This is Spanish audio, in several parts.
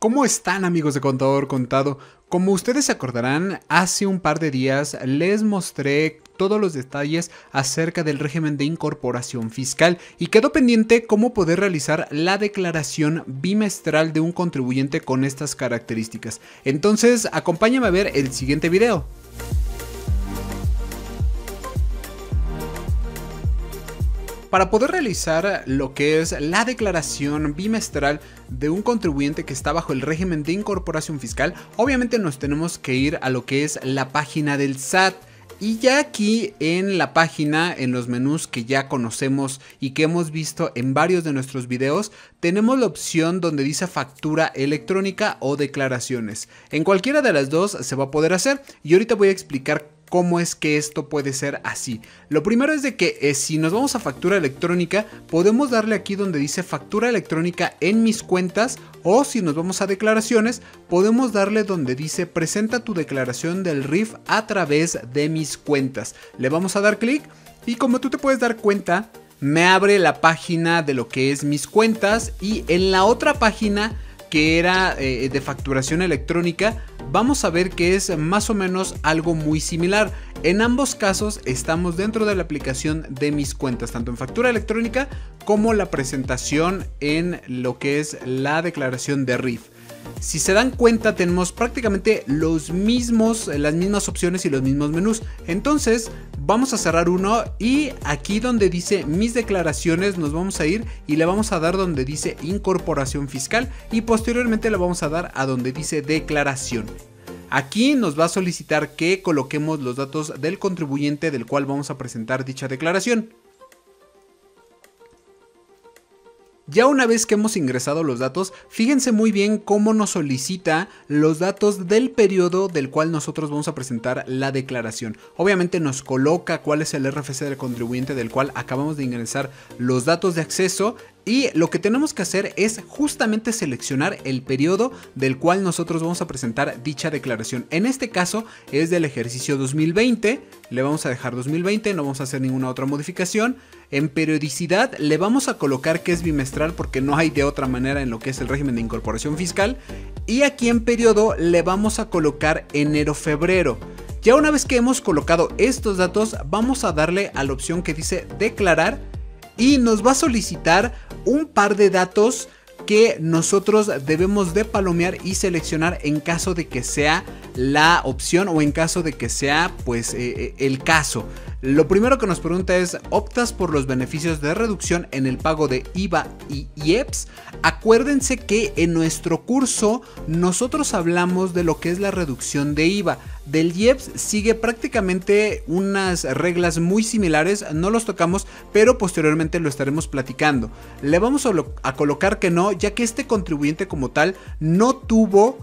¿Cómo están amigos de Contador Contado? Como ustedes se acordarán, hace un par de días les mostré todos los detalles acerca del régimen de incorporación fiscal y quedó pendiente cómo poder realizar la declaración bimestral de un contribuyente con estas características. Entonces, acompáñame a ver el siguiente video. para poder realizar lo que es la declaración bimestral de un contribuyente que está bajo el régimen de incorporación fiscal, obviamente nos tenemos que ir a lo que es la página del SAT. Y ya aquí en la página, en los menús que ya conocemos y que hemos visto en varios de nuestros videos, tenemos la opción donde dice factura electrónica o declaraciones. En cualquiera de las dos se va a poder hacer y ahorita voy a explicar cómo es que esto puede ser así. Lo primero es de que eh, si nos vamos a factura electrónica, podemos darle aquí donde dice factura electrónica en mis cuentas o si nos vamos a declaraciones, podemos darle donde dice presenta tu declaración del RIF a través de mis cuentas. Le vamos a dar clic y como tú te puedes dar cuenta, me abre la página de lo que es mis cuentas y en la otra página que era eh, eh, de facturación electrónica, vamos a ver que es más o menos algo muy similar. En ambos casos estamos dentro de la aplicación de mis cuentas, tanto en factura electrónica como la presentación en lo que es la declaración de RIF. Si se dan cuenta tenemos prácticamente los mismos, las mismas opciones y los mismos menús. Entonces Vamos a cerrar uno y aquí donde dice mis declaraciones nos vamos a ir y le vamos a dar donde dice incorporación fiscal y posteriormente le vamos a dar a donde dice declaración. Aquí nos va a solicitar que coloquemos los datos del contribuyente del cual vamos a presentar dicha declaración. Ya una vez que hemos ingresado los datos, fíjense muy bien cómo nos solicita los datos del periodo del cual nosotros vamos a presentar la declaración. Obviamente nos coloca cuál es el RFC del contribuyente del cual acabamos de ingresar los datos de acceso y lo que tenemos que hacer es justamente seleccionar el periodo del cual nosotros vamos a presentar dicha declaración. En este caso es del ejercicio 2020, le vamos a dejar 2020, no vamos a hacer ninguna otra modificación. En periodicidad le vamos a colocar que es bimestral porque no hay de otra manera en lo que es el régimen de incorporación fiscal. Y aquí en periodo le vamos a colocar enero-febrero. Ya una vez que hemos colocado estos datos, vamos a darle a la opción que dice declarar y nos va a solicitar un par de datos que nosotros debemos de palomear y seleccionar en caso de que sea la opción o en caso de que sea pues eh, eh, el caso. Lo primero que nos pregunta es, ¿optas por los beneficios de reducción en el pago de IVA y IEPS? Acuérdense que en nuestro curso nosotros hablamos de lo que es la reducción de IVA. Del IEPS sigue prácticamente unas reglas muy similares, no los tocamos, pero posteriormente lo estaremos platicando. Le vamos a colocar que no, ya que este contribuyente como tal no tuvo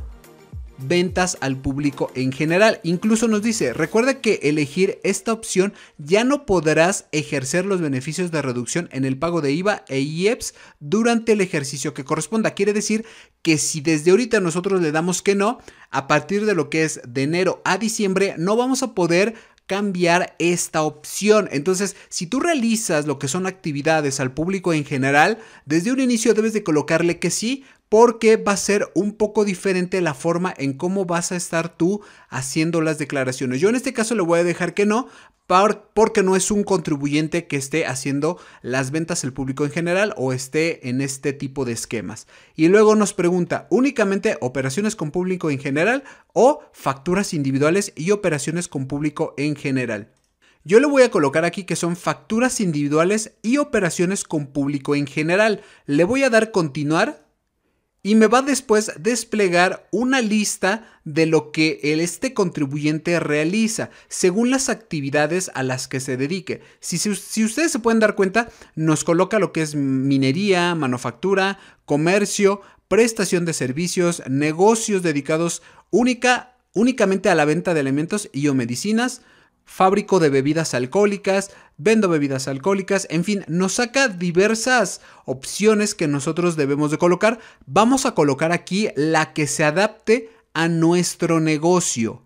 ventas al público en general. Incluso nos dice, recuerda que elegir esta opción ya no podrás ejercer los beneficios de reducción en el pago de IVA e IEPS durante el ejercicio que corresponda. Quiere decir que si desde ahorita nosotros le damos que no, a partir de lo que es de enero a diciembre no vamos a poder cambiar esta opción. Entonces, si tú realizas lo que son actividades al público en general, desde un inicio debes de colocarle que sí porque va a ser un poco diferente la forma en cómo vas a estar tú haciendo las declaraciones. Yo en este caso le voy a dejar que no, porque no es un contribuyente que esté haciendo las ventas el público en general o esté en este tipo de esquemas. Y luego nos pregunta únicamente operaciones con público en general o facturas individuales y operaciones con público en general. Yo le voy a colocar aquí que son facturas individuales y operaciones con público en general. Le voy a dar continuar y me va después desplegar una lista de lo que este contribuyente realiza según las actividades a las que se dedique. Si, ustedes se pueden dar cuenta, nos coloca lo que es minería, manufactura, comercio, prestación de servicios, negocios dedicados única, únicamente a la venta de alimentos y o medicinas, fábrico de bebidas alcohólicas, vendo bebidas alcohólicas, en fin, nos saca diversas opciones que nosotros debemos de colocar. Vamos a colocar aquí la que se adapte a nuestro negocio.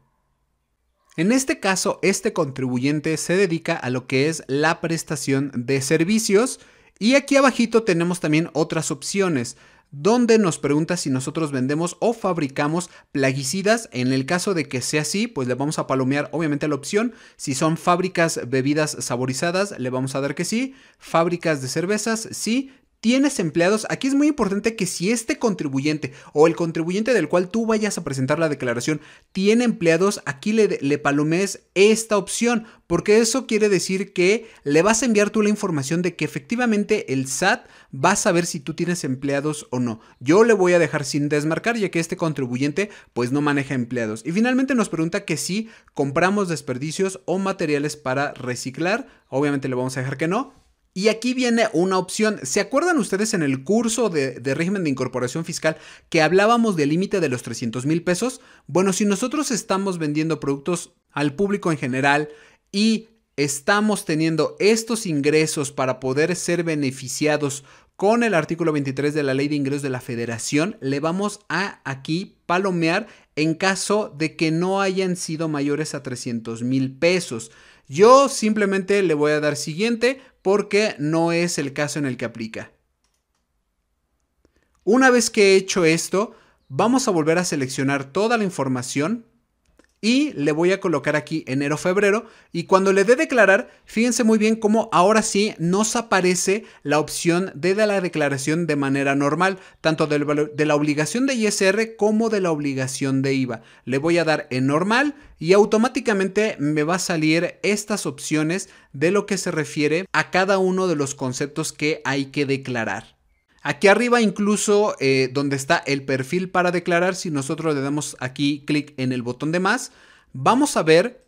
En este caso, este contribuyente se dedica a lo que es la prestación de servicios y aquí abajito tenemos también otras opciones donde nos pregunta si nosotros vendemos o fabricamos plaguicidas. En el caso de que sea así, pues le vamos a palomear obviamente la opción. Si son fábricas bebidas saborizadas, le vamos a dar que sí. Fábricas de cervezas, sí tienes empleados, aquí es muy importante que si este contribuyente o el contribuyente del cual tú vayas a presentar la declaración tiene empleados, aquí le, le palomees esta opción, porque eso quiere decir que le vas a enviar tú la información de que efectivamente el SAT va a saber si tú tienes empleados o no. Yo le voy a dejar sin desmarcar ya que este contribuyente pues no maneja empleados. Y finalmente nos pregunta que si compramos desperdicios o materiales para reciclar, obviamente le vamos a dejar que no, y aquí viene una opción. ¿Se acuerdan ustedes en el curso de, régimen de incorporación fiscal que hablábamos del límite de los 300 mil pesos? Bueno, si nosotros estamos vendiendo productos al público en general y estamos teniendo estos ingresos para poder ser beneficiados con el artículo 23 de la Ley de Ingresos de la Federación, le vamos a aquí palomear en caso de que no hayan sido mayores a 300 mil pesos. Yo simplemente le voy a dar siguiente porque no es el caso en el que aplica. Una vez que he hecho esto, vamos a volver a seleccionar toda la información y le voy a colocar aquí enero-febrero y cuando le dé declarar, fíjense muy bien cómo ahora sí nos aparece la opción de la declaración de manera normal, tanto de la obligación de ISR como de la obligación de IVA. Le voy a dar en normal y automáticamente me va a salir estas opciones de lo que se refiere a cada uno de los conceptos que hay que declarar. Aquí arriba incluso eh, donde está el perfil para declarar, si nosotros le damos aquí clic en el botón de más, vamos a ver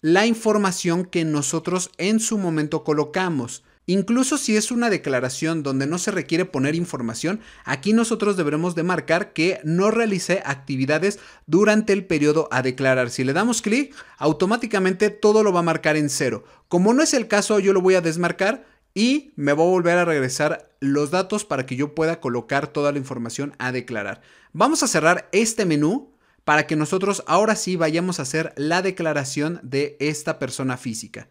la información que nosotros en su momento colocamos. Incluso si es una declaración donde no se requiere poner información, aquí nosotros deberemos de marcar que no realicé actividades durante el periodo a declarar. Si le damos clic, automáticamente todo lo va a marcar en cero. Como no es el caso, yo lo voy a desmarcar y me va a volver a regresar los datos para que yo pueda colocar toda la información a declarar. Vamos a cerrar este menú para que nosotros ahora sí vayamos a hacer la declaración de esta persona física.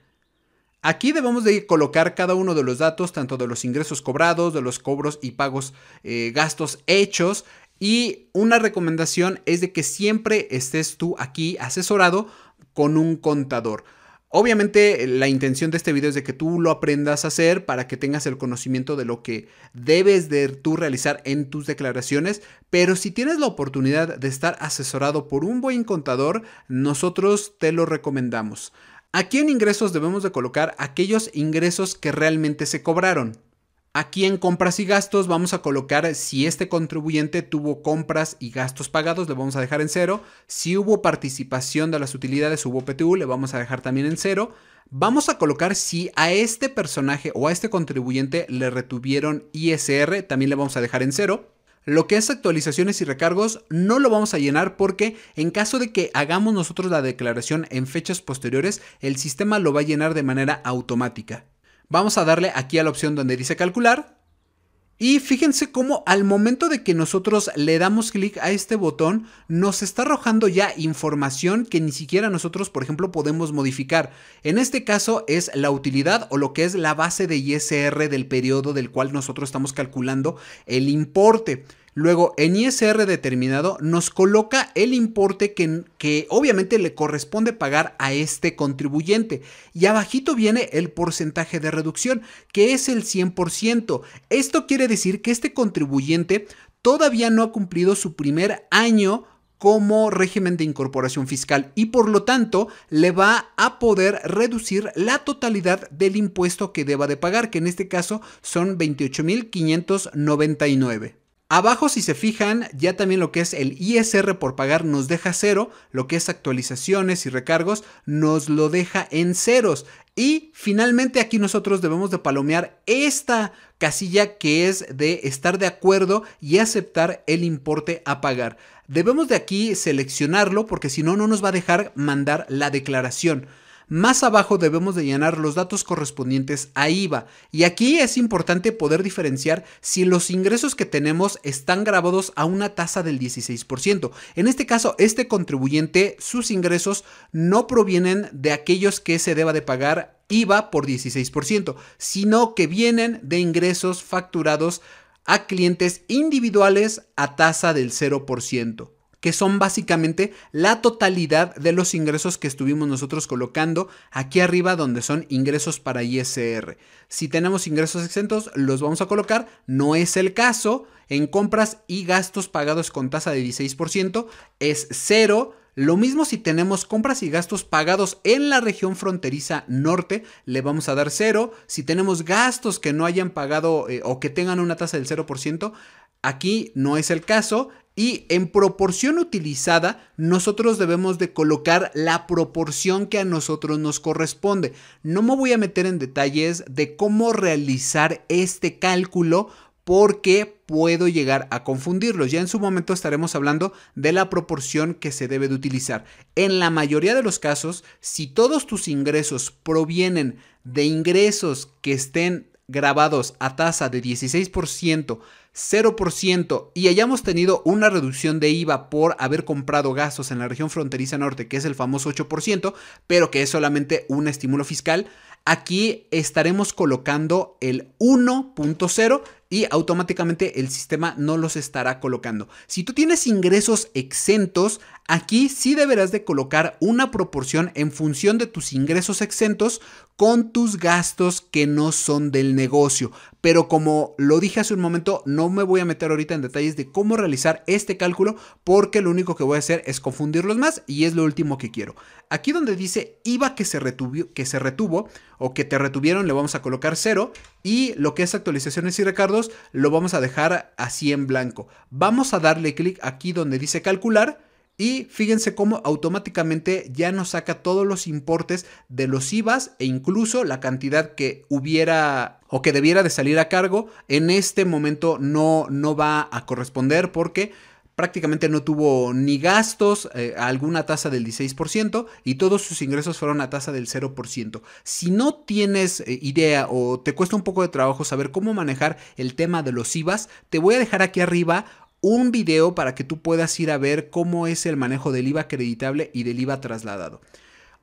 Aquí debemos de colocar cada uno de los datos, tanto de los ingresos cobrados, de los cobros y pagos eh, gastos hechos. Y una recomendación es de que siempre estés tú aquí asesorado con un contador. Obviamente la intención de este video es de que tú lo aprendas a hacer para que tengas el conocimiento de lo que debes de tú realizar en tus declaraciones, pero si tienes la oportunidad de estar asesorado por un buen contador, nosotros te lo recomendamos. Aquí en ingresos debemos de colocar aquellos ingresos que realmente se cobraron, Aquí en compras y gastos vamos a colocar si este contribuyente tuvo compras y gastos pagados, le vamos a dejar en cero. Si hubo participación de las utilidades, hubo PTU, le vamos a dejar también en cero. Vamos a colocar si a este personaje o a este contribuyente le retuvieron ISR, también le vamos a dejar en cero. Lo que es actualizaciones y recargos no lo vamos a llenar porque en caso de que hagamos nosotros la declaración en fechas posteriores, el sistema lo va a llenar de manera automática. Vamos a darle aquí a la opción donde dice calcular. Y fíjense cómo al momento de que nosotros le damos clic a este botón, nos está arrojando ya información que ni siquiera nosotros, por ejemplo, podemos modificar. En este caso es la utilidad o lo que es la base de ISR del periodo del cual nosotros estamos calculando el importe. Luego, en ISR determinado, nos coloca el importe que, que, obviamente le corresponde pagar a este contribuyente. Y abajito viene el porcentaje de reducción, que es el 100%. Esto quiere decir que este contribuyente todavía no ha cumplido su primer año como régimen de incorporación fiscal y por lo tanto le va a poder reducir la totalidad del impuesto que deba de pagar, que en este caso son 28.599. Abajo, si se fijan, ya también lo que es el ISR por pagar nos deja cero, lo que es actualizaciones y recargos nos lo deja en ceros. Y finalmente aquí nosotros debemos de palomear esta casilla que es de estar de acuerdo y aceptar el importe a pagar. Debemos de aquí seleccionarlo porque si no, no nos va a dejar mandar la declaración. Más abajo debemos de llenar los datos correspondientes a IVA y aquí es importante poder diferenciar si los ingresos que tenemos están grabados a una tasa del 16%. En este caso, este contribuyente, sus ingresos no provienen de aquellos que se deba de pagar IVA por 16%, sino que vienen de ingresos facturados a clientes individuales a tasa del 0% que son básicamente la totalidad de los ingresos que estuvimos nosotros colocando aquí arriba donde son ingresos para ISR. Si tenemos ingresos exentos, los vamos a colocar, no es el caso. En compras y gastos pagados con tasa de 16% es cero. Lo mismo si tenemos compras y gastos pagados en la región fronteriza norte, le vamos a dar cero. Si tenemos gastos que no hayan pagado eh, o que tengan una tasa del 0%, Aquí no es el caso y en proporción utilizada nosotros debemos de colocar la proporción que a nosotros nos corresponde. No me voy a meter en detalles de cómo realizar este cálculo porque puedo llegar a confundirlos. Ya en su momento estaremos hablando de la proporción que se debe de utilizar. En la mayoría de los casos, si todos tus ingresos provienen de ingresos que estén grabados a tasa de 16%, 0% y hayamos tenido una reducción de IVA por haber comprado gastos en la región fronteriza norte, que es el famoso 8%, pero que es solamente un estímulo fiscal, aquí estaremos colocando el 1.0 y automáticamente el sistema no los estará colocando. Si tú tienes ingresos exentos, aquí sí deberás de colocar una proporción en función de tus ingresos exentos con tus gastos que no son del negocio pero como lo dije hace un momento, no me voy a meter ahorita en detalles de cómo realizar este cálculo porque lo único que voy a hacer es confundirlos más y es lo último que quiero. Aquí donde dice IVA que se, que se retuvo o que te retuvieron le vamos a colocar cero y lo que es actualizaciones y recargos lo vamos a dejar así en blanco. Vamos a darle clic aquí donde dice calcular y fíjense cómo automáticamente ya nos saca todos los importes de los IVAs e incluso la cantidad que hubiera o que debiera de salir a cargo. En este momento no, no va a corresponder porque prácticamente no tuvo ni gastos, eh, alguna tasa del 16% y todos sus ingresos fueron a tasa del 0%. Si no tienes eh, idea o te cuesta un poco de trabajo saber cómo manejar el tema de los IVAs, te voy a dejar aquí arriba un video para que tú puedas ir a ver cómo es el manejo del IVA creditable y del IVA trasladado.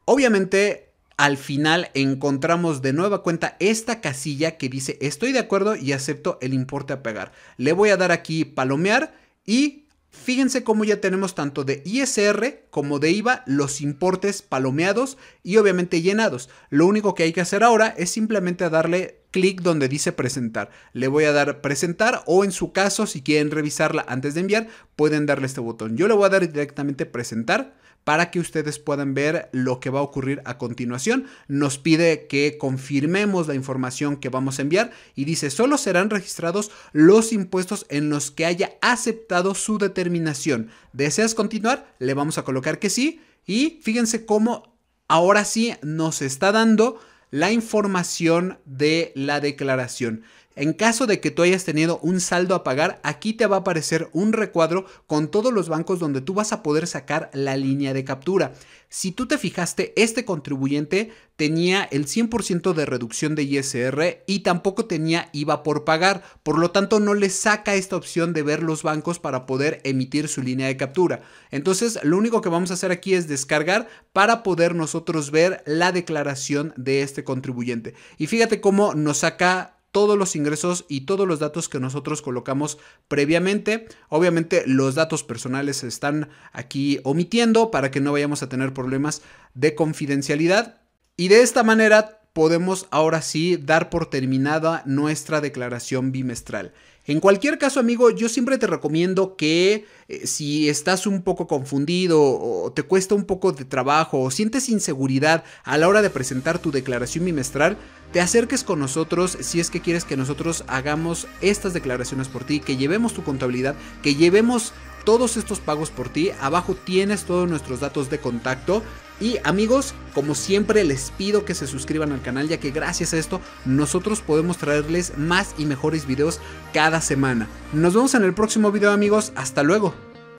Obviamente, al final encontramos de nueva cuenta esta casilla que dice estoy de acuerdo y acepto el importe a pagar. Le voy a dar aquí palomear y Fíjense cómo ya tenemos tanto de ISR como de IVA los importes palomeados y obviamente llenados. Lo único que hay que hacer ahora es simplemente darle clic donde dice presentar. Le voy a dar presentar o en su caso, si quieren revisarla antes de enviar, pueden darle este botón. Yo le voy a dar directamente presentar para que ustedes puedan ver lo que va a ocurrir a continuación. Nos pide que confirmemos la información que vamos a enviar y dice, solo serán registrados los impuestos en los que haya aceptado su determinación. ¿Deseas continuar? Le vamos a colocar que sí y fíjense cómo ahora sí nos está dando la información de la declaración. En caso de que tú hayas tenido un saldo a pagar, aquí te va a aparecer un recuadro con todos los bancos donde tú vas a poder sacar la línea de captura. Si tú te fijaste, este contribuyente tenía el 100% de reducción de ISR y tampoco tenía IVA por pagar, por lo tanto no le saca esta opción de ver los bancos para poder emitir su línea de captura. Entonces, lo único que vamos a hacer aquí es descargar para poder nosotros ver la declaración de este contribuyente. Y fíjate cómo nos saca todos los ingresos y todos los datos que nosotros colocamos previamente. Obviamente los datos personales se están aquí omitiendo para que no vayamos a tener problemas de confidencialidad. Y de esta manera podemos ahora sí dar por terminada nuestra declaración bimestral. En cualquier caso, amigo, yo siempre te recomiendo que eh, si estás un poco confundido o te cuesta un poco de trabajo o sientes inseguridad a la hora de presentar tu declaración bimestral, te acerques con nosotros si es que quieres que nosotros hagamos estas declaraciones por ti, que llevemos tu contabilidad, que llevemos todos estos pagos por ti. Abajo tienes todos nuestros datos de contacto. Y amigos, como siempre les pido que se suscriban al canal ya que gracias a esto nosotros podemos traerles más y mejores videos cada semana. Nos vemos en el próximo video amigos, hasta luego.